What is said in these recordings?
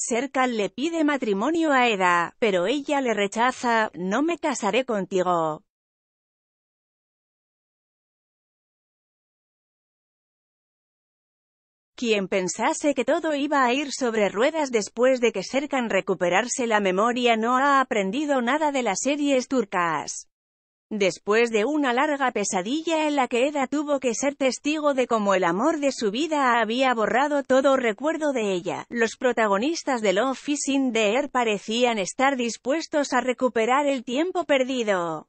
Serkan le pide matrimonio a Eda, pero ella le rechaza, no me casaré contigo. Quien pensase que todo iba a ir sobre ruedas después de que Serkan recuperarse la memoria no ha aprendido nada de las series turcas. Después de una larga pesadilla en la que Eda tuvo que ser testigo de cómo el amor de su vida había borrado todo recuerdo de ella, los protagonistas de Love is in the Air parecían estar dispuestos a recuperar el tiempo perdido.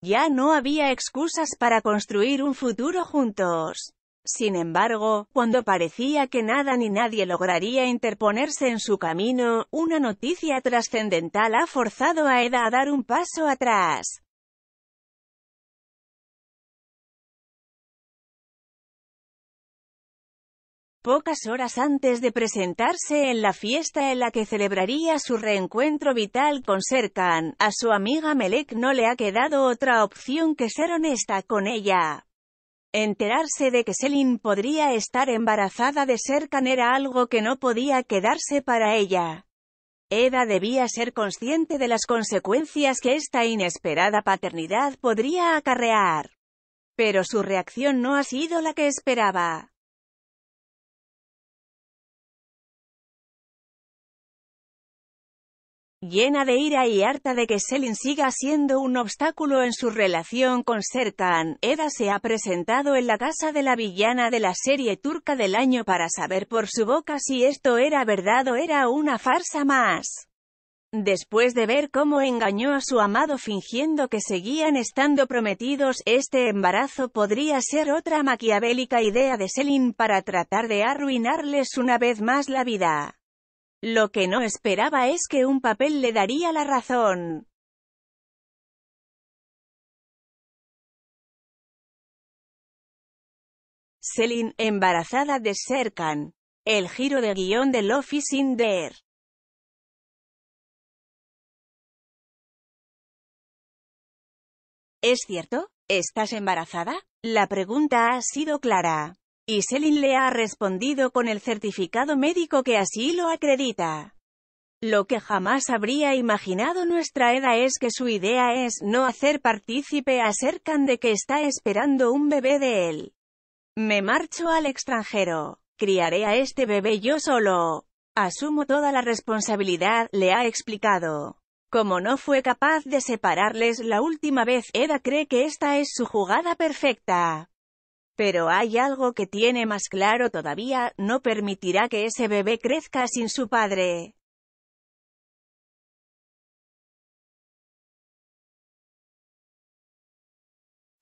Ya no había excusas para construir un futuro juntos. Sin embargo, cuando parecía que nada ni nadie lograría interponerse en su camino, una noticia trascendental ha forzado a Eda a dar un paso atrás. pocas horas antes de presentarse en la fiesta en la que celebraría su reencuentro vital con Serkan, a su amiga Melek no le ha quedado otra opción que ser honesta con ella. Enterarse de que Selin podría estar embarazada de Serkan era algo que no podía quedarse para ella. Eda debía ser consciente de las consecuencias que esta inesperada paternidad podría acarrear. Pero su reacción no ha sido la que esperaba. llena de ira y harta de que Selin siga siendo un obstáculo en su relación con Sertan, Eda se ha presentado en la casa de la villana de la serie turca del año para saber por su boca si esto era verdad o era una farsa más. Después de ver cómo engañó a su amado fingiendo que seguían estando prometidos, este embarazo podría ser otra maquiavélica idea de Selin para tratar de arruinarles una vez más la vida. Lo que no esperaba es que un papel le daría la razón. Selin, embarazada de Serkan. El giro de guión de Lofi Sinder. ¿Es cierto? ¿Estás embarazada? La pregunta ha sido clara y Selin le ha respondido con el certificado médico que así lo acredita. Lo que jamás habría imaginado nuestra Eda es que su idea es no hacer partícipe a Serkan de que está esperando un bebé de él. Me marcho al extranjero. Criaré a este bebé yo solo. Asumo toda la responsabilidad, le ha explicado. Como no fue capaz de separarles la última vez, Eda cree que esta es su jugada perfecta. Pero hay algo que tiene más claro todavía, no permitirá que ese bebé crezca sin su padre.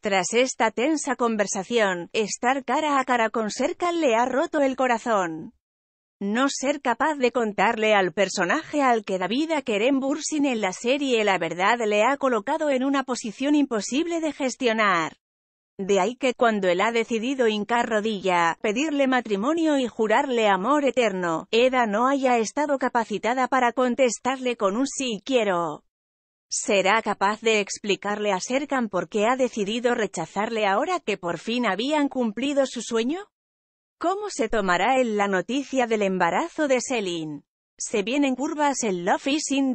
Tras esta tensa conversación, estar cara a cara con Serkan le ha roto el corazón. No ser capaz de contarle al personaje al que da vida Kerem Bursin en la serie la verdad le ha colocado en una posición imposible de gestionar. De ahí que cuando él ha decidido hincar rodilla, pedirle matrimonio y jurarle amor eterno, Eda no haya estado capacitada para contestarle con un sí quiero. ¿Será capaz de explicarle a Serkan por qué ha decidido rechazarle ahora que por fin habían cumplido su sueño? ¿Cómo se tomará él la noticia del embarazo de Selin? Se vienen curvas en Love is in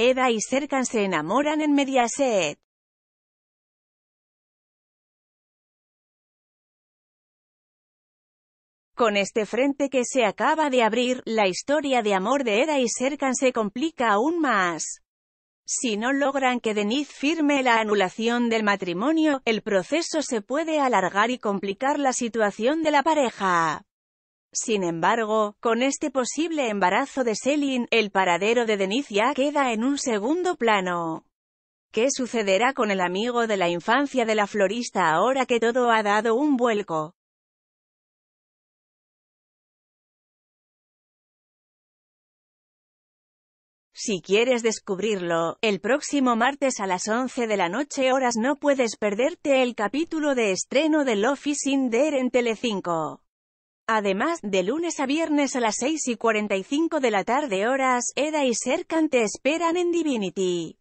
Eda y Serkan se enamoran en Mediaset. Con este frente que se acaba de abrir, la historia de amor de Eda y Serkan se complica aún más. Si no logran que Denise firme la anulación del matrimonio, el proceso se puede alargar y complicar la situación de la pareja. Sin embargo, con este posible embarazo de Selin, el paradero de Denicia queda en un segundo plano. ¿Qué sucederá con el amigo de la infancia de la florista ahora que todo ha dado un vuelco? Si quieres descubrirlo, el próximo martes a las 11 de la noche horas no puedes perderte el capítulo de estreno de Love is in There en Telecinco. Además, de lunes a viernes a las 6 y 45 de la tarde horas, Eda y Serkan te esperan en Divinity.